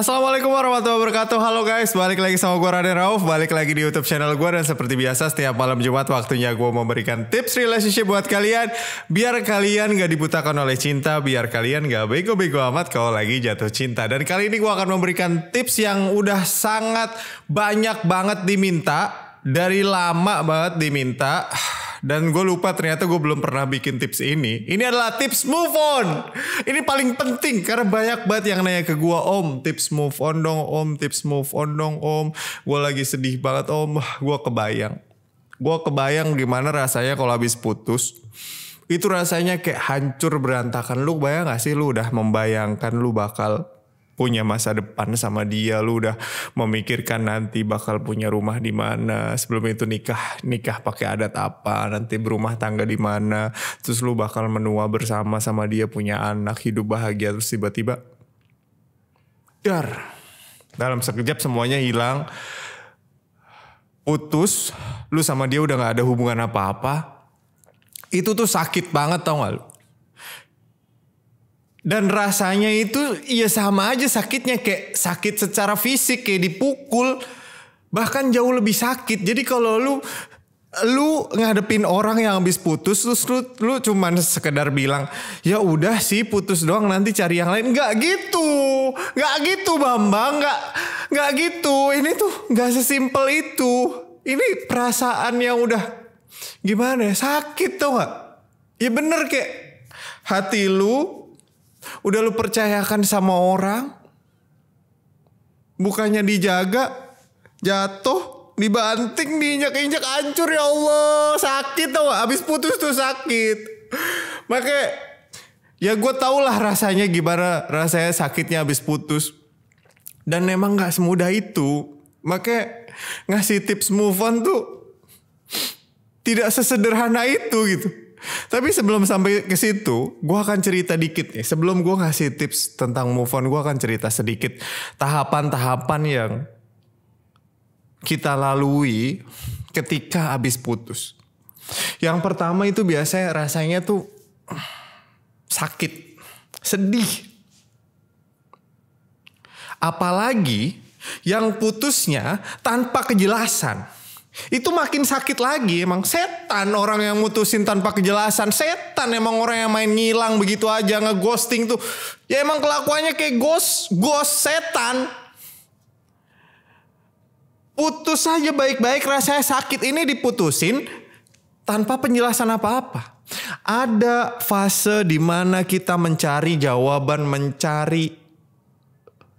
Assalamualaikum warahmatullahi wabarakatuh. Halo guys, balik lagi sama gue Raden Rauf, balik lagi di YouTube channel gue dan seperti biasa setiap malam Jumat waktunya gue memberikan tips relationship buat kalian biar kalian gak dibutakan oleh cinta, biar kalian gak bego-bego amat kalau lagi jatuh cinta. Dan kali ini gue akan memberikan tips yang udah sangat banyak banget diminta dari lama banget diminta dan gue lupa ternyata gue belum pernah bikin tips ini. Ini adalah tips move on. Ini paling penting karena banyak banget yang nanya ke gue om tips move on dong om tips move on dong om. Gue lagi sedih banget om. Gue kebayang. Gue kebayang gimana rasanya kalau habis putus. Itu rasanya kayak hancur berantakan. Lu bayang gak sih lu udah membayangkan lu bakal punya masa depan sama dia lu udah memikirkan nanti bakal punya rumah di mana sebelum itu nikah nikah pakai adat apa nanti berumah tangga di mana terus lu bakal menua bersama sama dia punya anak hidup bahagia terus tiba-tiba dar dalam sekejap semuanya hilang putus lu sama dia udah nggak ada hubungan apa-apa itu tuh sakit banget tau gak lu dan rasanya itu ya sama aja sakitnya kayak sakit secara fisik kayak dipukul bahkan jauh lebih sakit jadi kalau lu lu ngadepin orang yang habis putus terus lu, lu cuman sekedar bilang ya udah sih putus doang nanti cari yang lain nggak gitu nggak gitu bambang nggak nggak gitu ini tuh nggak sesimpel itu ini perasaan yang udah gimana ya, sakit tuh nggak ya bener kayak hati lu Udah lu percayakan sama orang. Bukannya dijaga, jatuh, dibanting, diinjak-injak, hancur ya Allah. Sakit tau Abis putus tuh sakit. Makanya ya gue tau lah rasanya gimana rasanya sakitnya abis putus. Dan emang gak semudah itu. Makanya ngasih tips move on tuh tidak sesederhana itu gitu. Tapi sebelum sampai ke situ, gue akan cerita dikit nih. Sebelum gue ngasih tips tentang move on, gue akan cerita sedikit tahapan-tahapan yang kita lalui ketika habis putus. Yang pertama itu biasanya rasanya tuh sakit, sedih. Apalagi yang putusnya tanpa kejelasan itu makin sakit lagi emang setan orang yang mutusin tanpa kejelasan setan emang orang yang main ngilang begitu aja ngeghosting tuh ya emang kelakuannya kayak ghost ghost setan putus aja baik-baik rasanya sakit ini diputusin tanpa penjelasan apa-apa ada fase dimana kita mencari jawaban mencari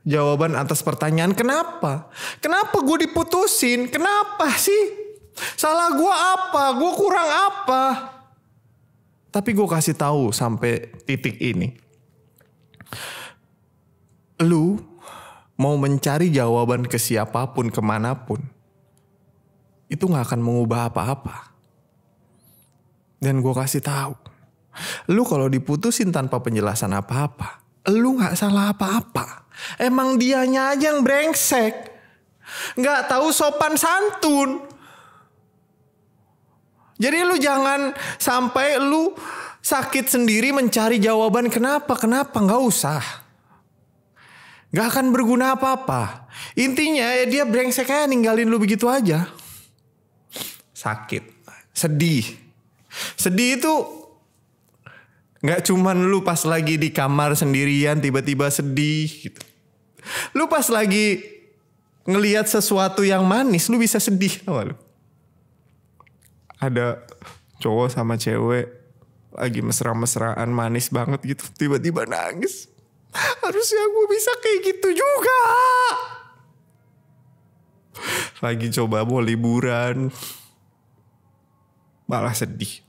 jawaban atas pertanyaan kenapa? Kenapa gue diputusin? Kenapa sih? Salah gue apa? Gue kurang apa? Tapi gue kasih tahu sampai titik ini. Lu mau mencari jawaban ke siapapun, kemanapun. Itu gak akan mengubah apa-apa. Dan gue kasih tahu. Lu kalau diputusin tanpa penjelasan apa-apa lu nggak salah apa-apa. Emang dianya aja yang brengsek. Nggak tahu sopan santun. Jadi lu jangan sampai lu sakit sendiri mencari jawaban kenapa, kenapa, nggak usah. Nggak akan berguna apa-apa. Intinya ya dia brengsek aja ninggalin lu begitu aja. Sakit, sedih. Sedih itu Nggak cuman lu pas lagi di kamar sendirian tiba-tiba sedih gitu. Lu pas lagi ngeliat sesuatu yang manis lu bisa sedih tau lu. Ada cowok sama cewek lagi mesra-mesraan manis banget gitu tiba-tiba nangis. Harusnya gue bisa kayak gitu juga. Lagi coba mau liburan. Malah sedih.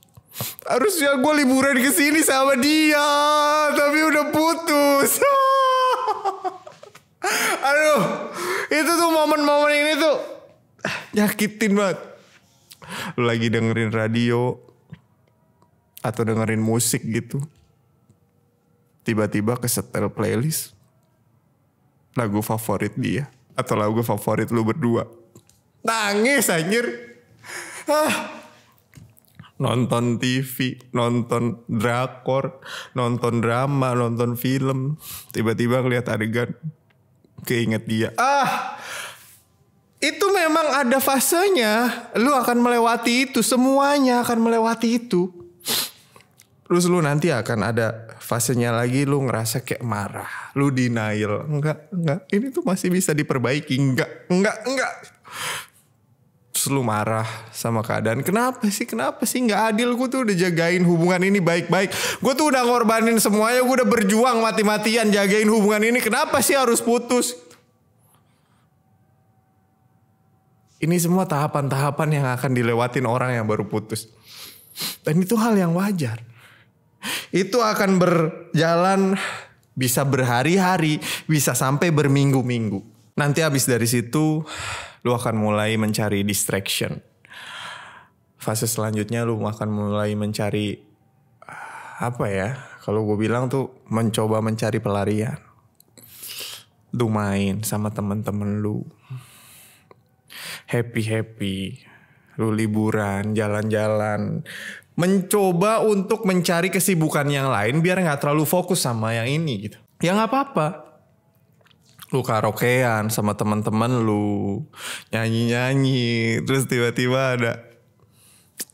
Harusnya gue liburan ke sini sama dia, tapi udah putus. Aduh, itu tuh momen-momen ini tuh ah, nyakitin banget. Lu lagi dengerin radio atau dengerin musik gitu. Tiba-tiba kesetel playlist lagu favorit dia atau lagu favorit lu berdua. Nangis anjir. Ah, nonton TV, nonton drakor, nonton drama, nonton film. Tiba-tiba ngeliat adegan, keinget dia. Ah, itu memang ada fasenya. Lu akan melewati itu, semuanya akan melewati itu. Terus lu nanti akan ada fasenya lagi lu ngerasa kayak marah. Lu denial. Enggak, enggak. Ini tuh masih bisa diperbaiki. Enggak, enggak, enggak terus lu marah sama keadaan kenapa sih kenapa sih nggak adil gue tuh udah jagain hubungan ini baik-baik gue tuh udah ngorbanin semuanya gue udah berjuang mati-matian jagain hubungan ini kenapa sih harus putus ini semua tahapan-tahapan yang akan dilewatin orang yang baru putus dan itu hal yang wajar itu akan berjalan bisa berhari-hari bisa sampai berminggu-minggu nanti habis dari situ lu akan mulai mencari distraction. Fase selanjutnya lu akan mulai mencari apa ya? Kalau gue bilang tuh mencoba mencari pelarian. Lu main sama temen-temen lu. Happy-happy. Lu liburan, jalan-jalan. Mencoba untuk mencari kesibukan yang lain biar gak terlalu fokus sama yang ini gitu. Ya gak apa-apa lu karaokean sama teman-teman lu nyanyi-nyanyi terus tiba-tiba ada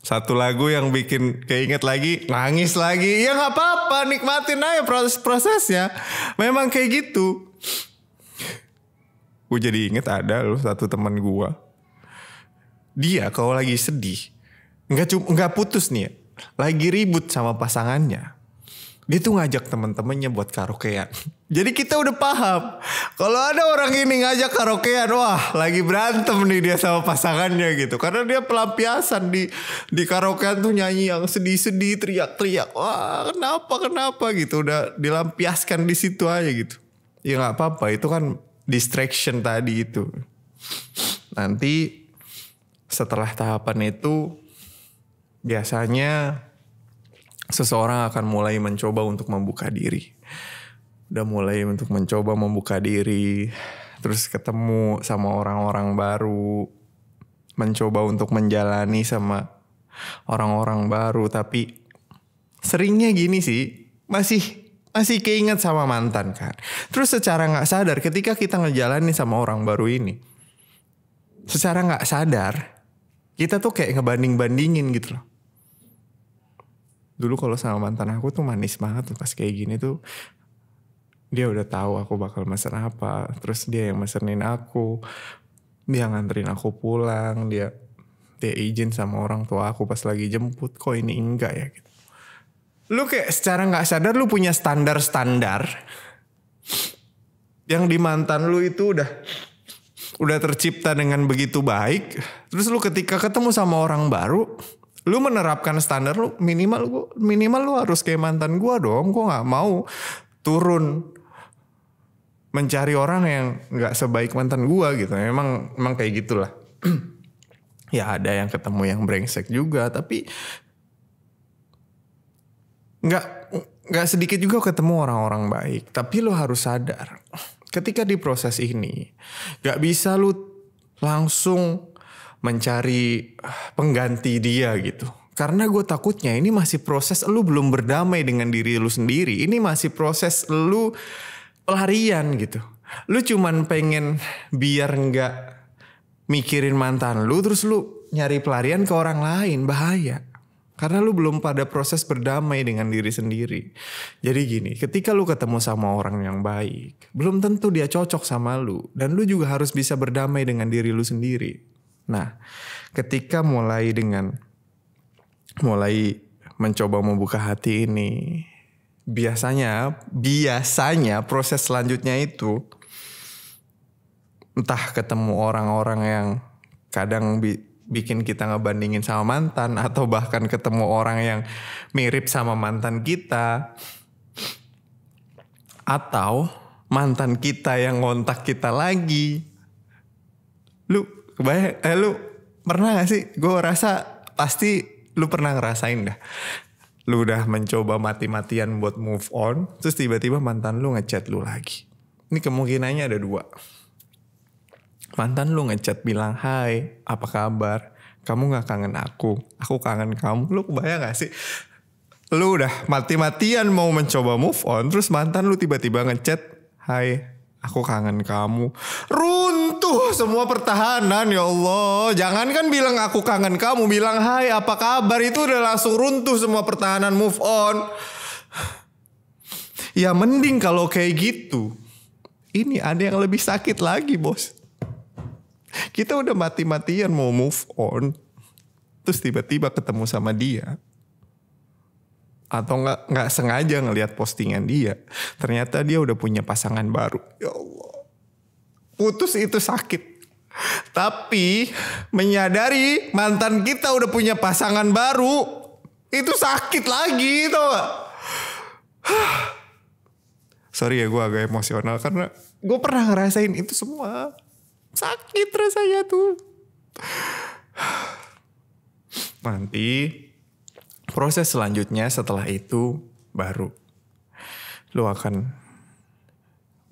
satu lagu yang bikin keinget lagi nangis lagi ya nggak apa-apa nikmatin aja proses prosesnya memang kayak gitu gue jadi inget ada lu satu teman gue dia kalau lagi sedih nggak cuma nggak putus nih lagi ribut sama pasangannya dia tuh ngajak teman-temannya buat karaokean. Jadi kita udah paham. Kalau ada orang ini ngajak karaokean, wah lagi berantem nih dia sama pasangannya gitu. Karena dia pelampiasan di di karaokean tuh nyanyi yang sedih-sedih, teriak-teriak. Wah kenapa kenapa gitu. Udah dilampiaskan di situ aja gitu. Ya nggak apa-apa. Itu kan distraction tadi itu. Nanti setelah tahapan itu biasanya seseorang akan mulai mencoba untuk membuka diri. Udah mulai untuk mencoba membuka diri, terus ketemu sama orang-orang baru, mencoba untuk menjalani sama orang-orang baru, tapi seringnya gini sih, masih masih keinget sama mantan kan. Terus secara nggak sadar ketika kita ngejalanin sama orang baru ini, secara nggak sadar kita tuh kayak ngebanding-bandingin gitu loh dulu kalau sama mantan aku tuh manis banget tuh pas kayak gini tuh dia udah tahu aku bakal mesen apa terus dia yang mesenin aku dia nganterin aku pulang dia dia izin sama orang tua aku pas lagi jemput kok ini enggak ya gitu lu kayak secara nggak sadar lu punya standar standar yang di mantan lu itu udah udah tercipta dengan begitu baik terus lu ketika ketemu sama orang baru lu menerapkan standar lu minimal lu minimal lu harus kayak mantan gua dong gua nggak mau turun mencari orang yang nggak sebaik mantan gua gitu emang emang kayak gitulah ya ada yang ketemu yang brengsek juga tapi nggak nggak sedikit juga ketemu orang-orang baik tapi lu harus sadar ketika di proses ini nggak bisa lu langsung mencari ah, pengganti dia gitu. Karena gue takutnya ini masih proses lu belum berdamai dengan diri lu sendiri. Ini masih proses lu pelarian gitu. Lu cuman pengen biar nggak mikirin mantan lu terus lu nyari pelarian ke orang lain bahaya. Karena lu belum pada proses berdamai dengan diri sendiri. Jadi gini, ketika lu ketemu sama orang yang baik, belum tentu dia cocok sama lu. Dan lu juga harus bisa berdamai dengan diri lu sendiri. Nah, ketika mulai dengan mulai mencoba membuka hati ini, biasanya biasanya proses selanjutnya itu entah ketemu orang-orang yang kadang bi bikin kita ngebandingin sama mantan atau bahkan ketemu orang yang mirip sama mantan kita atau mantan kita yang ngontak kita lagi. Lu Kebayang, eh, lu pernah gak sih? Gue rasa pasti lu pernah ngerasain dah. Lu udah mencoba mati-matian buat move on, terus tiba-tiba mantan lu ngechat lu lagi. Ini kemungkinannya ada dua. Mantan lu ngechat bilang, hai, apa kabar? Kamu gak kangen aku, aku kangen kamu. Lu kebayang gak sih? Lu udah mati-matian mau mencoba move on, terus mantan lu tiba-tiba ngechat, hai, aku kangen kamu. Run Aduh, semua pertahanan ya Allah. Jangan kan bilang aku kangen kamu, bilang hai apa kabar itu udah langsung runtuh semua pertahanan move on. Ya mending kalau kayak gitu. Ini ada yang lebih sakit lagi, Bos. Kita udah mati-matian mau move on. Terus tiba-tiba ketemu sama dia atau nggak nggak sengaja ngelihat postingan dia ternyata dia udah punya pasangan baru ya Allah putus itu sakit. Tapi menyadari mantan kita udah punya pasangan baru itu sakit lagi tau Sorry ya gue agak emosional karena gue pernah ngerasain itu semua. Sakit rasanya tuh. Nanti proses selanjutnya setelah itu baru lu akan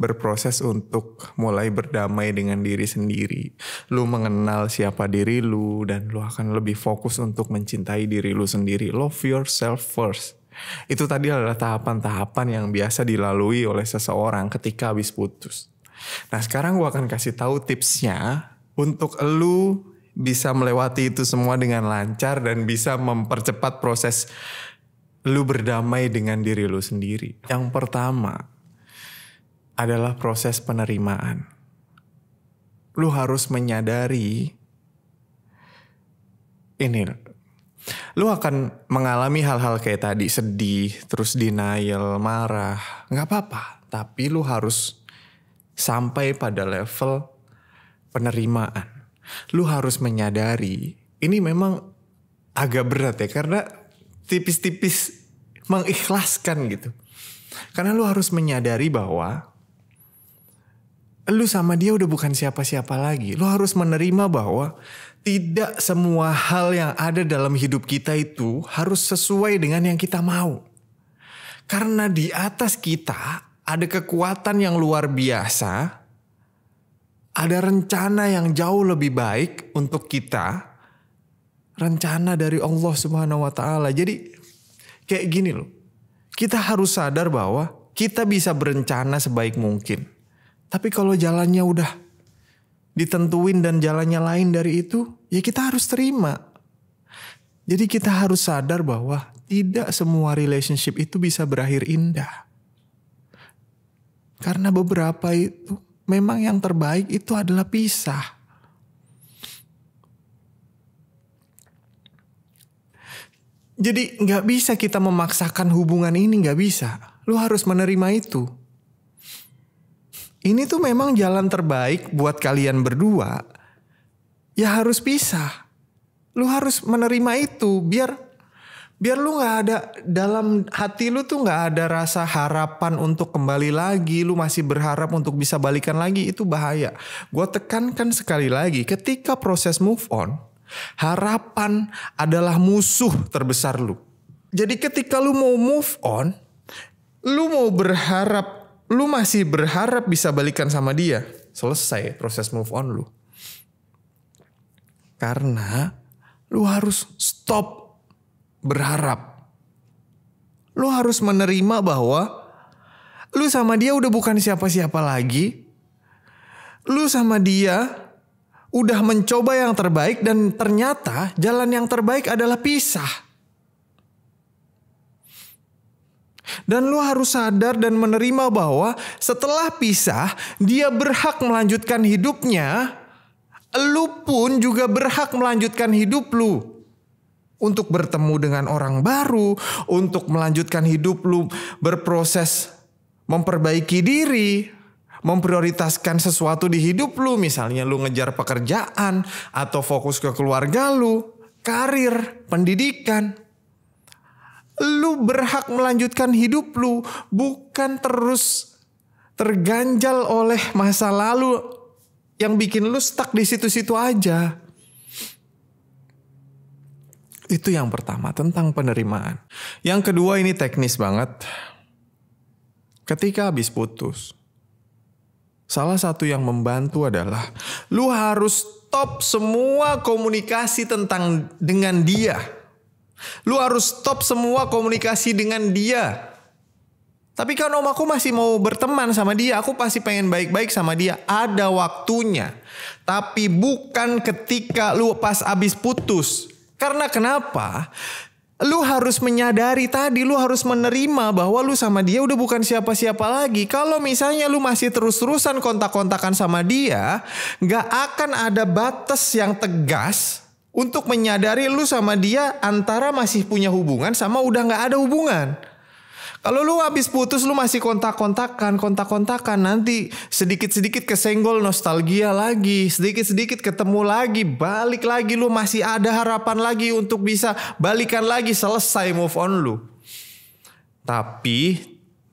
berproses untuk mulai berdamai dengan diri sendiri. Lu mengenal siapa diri lu dan lu akan lebih fokus untuk mencintai diri lu sendiri. Love yourself first. Itu tadi adalah tahapan-tahapan yang biasa dilalui oleh seseorang ketika habis putus. Nah sekarang gue akan kasih tahu tipsnya untuk lu bisa melewati itu semua dengan lancar dan bisa mempercepat proses lu berdamai dengan diri lu sendiri. Yang pertama, adalah proses penerimaan. Lu harus menyadari ini. Lu akan mengalami hal-hal kayak tadi, sedih, terus denial, marah. Nggak apa-apa, tapi lu harus sampai pada level penerimaan. Lu harus menyadari, ini memang agak berat ya, karena tipis-tipis mengikhlaskan gitu. Karena lu harus menyadari bahwa lu sama dia udah bukan siapa-siapa lagi. Lu harus menerima bahwa tidak semua hal yang ada dalam hidup kita itu harus sesuai dengan yang kita mau. Karena di atas kita ada kekuatan yang luar biasa, ada rencana yang jauh lebih baik untuk kita, rencana dari Allah Subhanahu wa taala. Jadi kayak gini loh. Kita harus sadar bahwa kita bisa berencana sebaik mungkin tapi kalau jalannya udah ditentuin dan jalannya lain dari itu, ya kita harus terima. Jadi kita harus sadar bahwa tidak semua relationship itu bisa berakhir indah. Karena beberapa itu memang yang terbaik itu adalah pisah. Jadi nggak bisa kita memaksakan hubungan ini nggak bisa. Lu harus menerima itu ini tuh memang jalan terbaik buat kalian berdua. Ya harus pisah. Lu harus menerima itu biar biar lu nggak ada dalam hati lu tuh nggak ada rasa harapan untuk kembali lagi lu masih berharap untuk bisa balikan lagi itu bahaya gue tekankan sekali lagi ketika proses move on harapan adalah musuh terbesar lu jadi ketika lu mau move on lu mau berharap lu masih berharap bisa balikan sama dia, selesai proses move on lu. Karena lu harus stop berharap. Lu harus menerima bahwa lu sama dia udah bukan siapa-siapa lagi. Lu sama dia udah mencoba yang terbaik dan ternyata jalan yang terbaik adalah pisah. Dan lo harus sadar dan menerima bahwa setelah pisah, dia berhak melanjutkan hidupnya. Lu pun juga berhak melanjutkan hidup lu. Untuk bertemu dengan orang baru, untuk melanjutkan hidup lu berproses memperbaiki diri, memprioritaskan sesuatu di hidup lu, misalnya lu ngejar pekerjaan atau fokus ke keluarga lu, karir, pendidikan, lu berhak melanjutkan hidup lu, bukan terus terganjal oleh masa lalu yang bikin lu stuck di situ-situ aja. Itu yang pertama tentang penerimaan. Yang kedua ini teknis banget. Ketika habis putus, salah satu yang membantu adalah lu harus stop semua komunikasi tentang dengan dia Lu harus stop semua komunikasi dengan dia. Tapi kan om aku masih mau berteman sama dia, aku pasti pengen baik-baik sama dia. Ada waktunya. Tapi bukan ketika lu pas abis putus. Karena kenapa? Lu harus menyadari tadi, lu harus menerima bahwa lu sama dia udah bukan siapa-siapa lagi. Kalau misalnya lu masih terus-terusan kontak-kontakan sama dia, gak akan ada batas yang tegas untuk menyadari lu sama dia antara masih punya hubungan sama udah nggak ada hubungan. Kalau lu habis putus lu masih kontak-kontakan, kontak-kontakan nanti sedikit-sedikit kesenggol nostalgia lagi, sedikit-sedikit ketemu lagi, balik lagi lu masih ada harapan lagi untuk bisa balikan lagi selesai move on lu. Tapi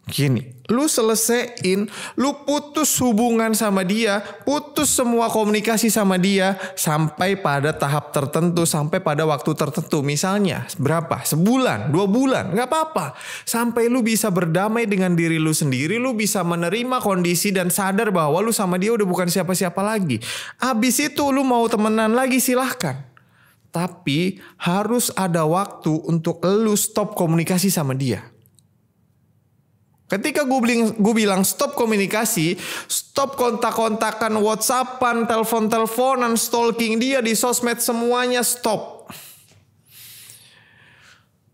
gini, lu selesaiin, lu putus hubungan sama dia, putus semua komunikasi sama dia sampai pada tahap tertentu, sampai pada waktu tertentu. Misalnya berapa? Sebulan, dua bulan, nggak apa-apa. Sampai lu bisa berdamai dengan diri lu sendiri, lu bisa menerima kondisi dan sadar bahwa lu sama dia udah bukan siapa-siapa lagi. Abis itu lu mau temenan lagi silahkan. Tapi harus ada waktu untuk lu stop komunikasi sama dia Ketika gue bilang, gue bilang stop komunikasi, stop kontak-kontakan, whatsappan, telepon-teleponan, stalking dia di sosmed semuanya stop.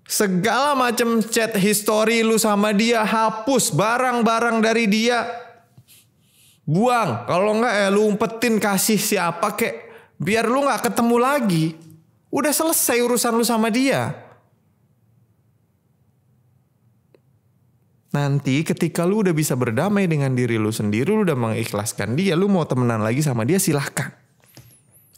Segala macam chat history lu sama dia hapus barang-barang dari dia. Buang, kalau enggak ya eh, lu umpetin kasih siapa kek. Biar lu nggak ketemu lagi. Udah selesai urusan lu sama dia. Nanti ketika lu udah bisa berdamai dengan diri lu sendiri, lu udah mengikhlaskan dia, lu mau temenan lagi sama dia silahkan.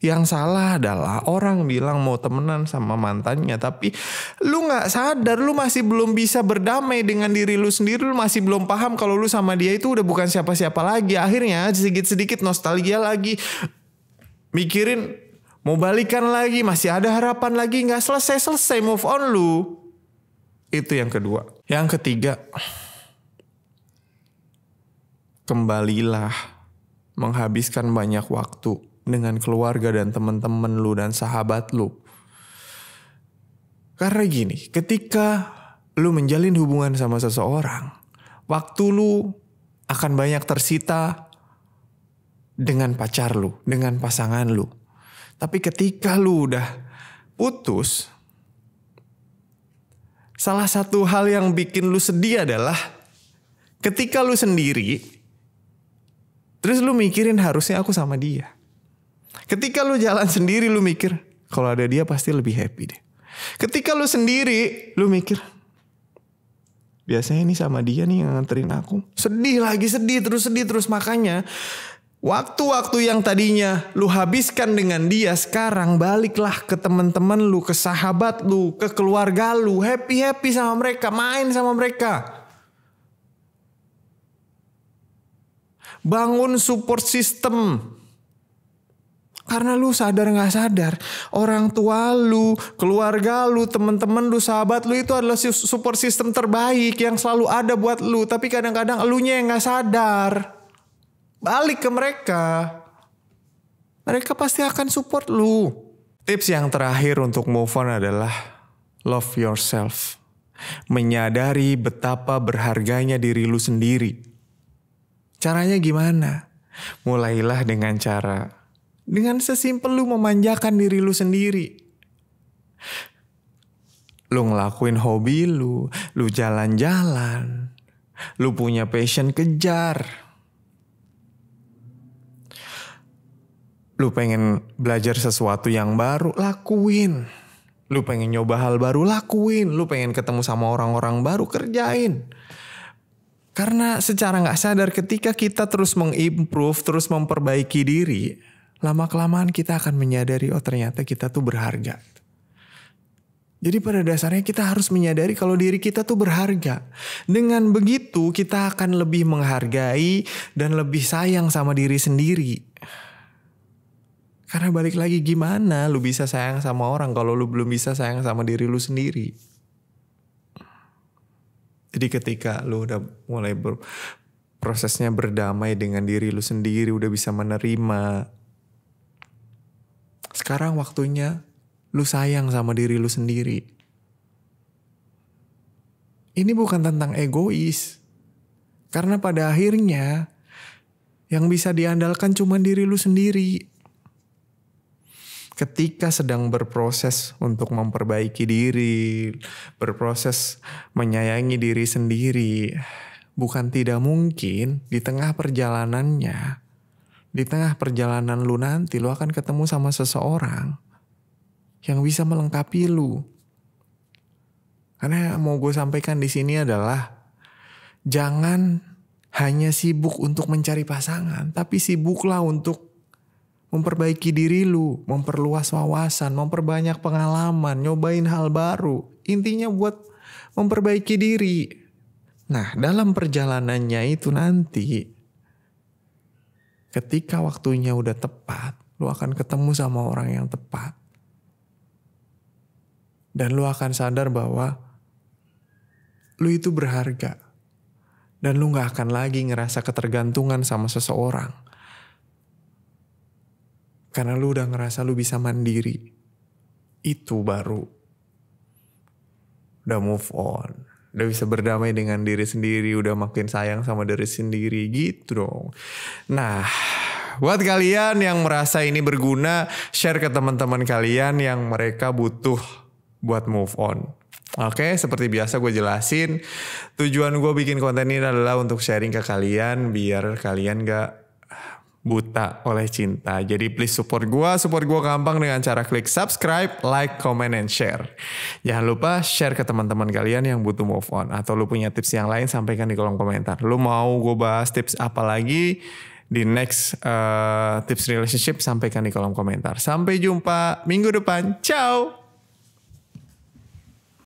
Yang salah adalah orang bilang mau temenan sama mantannya tapi lu gak sadar lu masih belum bisa berdamai dengan diri lu sendiri lu masih belum paham kalau lu sama dia itu udah bukan siapa-siapa lagi akhirnya sedikit-sedikit nostalgia lagi mikirin mau balikan lagi masih ada harapan lagi gak selesai-selesai move on lu itu yang kedua yang ketiga, kembalilah menghabiskan banyak waktu dengan keluarga dan teman-teman lu dan sahabat lu. Karena gini, ketika lu menjalin hubungan sama seseorang, waktu lu akan banyak tersita dengan pacar lu, dengan pasangan lu. Tapi ketika lu udah putus, salah satu hal yang bikin lu sedih adalah ketika lu sendiri, terus lu mikirin harusnya aku sama dia. Ketika lu jalan sendiri, lu mikir kalau ada dia pasti lebih happy deh. Ketika lu sendiri, lu mikir biasanya ini sama dia nih yang nganterin aku. Sedih lagi, sedih terus, sedih terus. Makanya Waktu-waktu yang tadinya lu habiskan dengan dia sekarang baliklah ke teman-teman lu, ke sahabat lu, ke keluarga lu, happy-happy sama mereka, main sama mereka. Bangun support system. Karena lu sadar nggak sadar, orang tua lu, keluarga lu, teman-teman lu, sahabat lu itu adalah support system terbaik yang selalu ada buat lu. Tapi kadang-kadang elunya yang nggak sadar balik ke mereka. Mereka pasti akan support lu. Tips yang terakhir untuk move on adalah love yourself. Menyadari betapa berharganya diri lu sendiri. Caranya gimana? Mulailah dengan cara dengan sesimpel lu memanjakan diri lu sendiri. Lu ngelakuin hobi lu, lu jalan-jalan, lu punya passion kejar Lu pengen belajar sesuatu yang baru, lakuin. Lu pengen nyoba hal baru, lakuin. Lu pengen ketemu sama orang-orang baru, kerjain. Karena secara nggak sadar ketika kita terus mengimprove, terus memperbaiki diri, lama-kelamaan kita akan menyadari, oh ternyata kita tuh berharga. Jadi pada dasarnya kita harus menyadari kalau diri kita tuh berharga. Dengan begitu kita akan lebih menghargai dan lebih sayang sama diri sendiri. Karena balik lagi gimana lu bisa sayang sama orang kalau lu belum bisa sayang sama diri lu sendiri. Jadi ketika lu udah mulai ber, prosesnya berdamai dengan diri lu sendiri, udah bisa menerima. Sekarang waktunya lu sayang sama diri lu sendiri. Ini bukan tentang egois. Karena pada akhirnya yang bisa diandalkan cuma diri lu sendiri ketika sedang berproses untuk memperbaiki diri, berproses menyayangi diri sendiri, bukan tidak mungkin di tengah perjalanannya, di tengah perjalanan lu nanti lu akan ketemu sama seseorang yang bisa melengkapi lu. Karena yang mau gue sampaikan di sini adalah jangan hanya sibuk untuk mencari pasangan, tapi sibuklah untuk memperbaiki diri lu, memperluas wawasan, memperbanyak pengalaman, nyobain hal baru. Intinya buat memperbaiki diri. Nah, dalam perjalanannya itu nanti ketika waktunya udah tepat, lu akan ketemu sama orang yang tepat. Dan lu akan sadar bahwa lu itu berharga. Dan lu gak akan lagi ngerasa ketergantungan sama seseorang karena lu udah ngerasa lu bisa mandiri. Itu baru. Udah move on. Udah bisa berdamai dengan diri sendiri. Udah makin sayang sama diri sendiri. Gitu dong. Nah, buat kalian yang merasa ini berguna, share ke teman-teman kalian yang mereka butuh buat move on. Oke, seperti biasa gue jelasin, tujuan gue bikin konten ini adalah untuk sharing ke kalian biar kalian gak buta oleh cinta. Jadi please support gua, support gua gampang dengan cara klik subscribe, like, comment, and share. Jangan lupa share ke teman-teman kalian yang butuh move on atau lu punya tips yang lain sampaikan di kolom komentar. Lu mau gue bahas tips apa lagi di next uh, tips relationship sampaikan di kolom komentar. Sampai jumpa minggu depan. Ciao.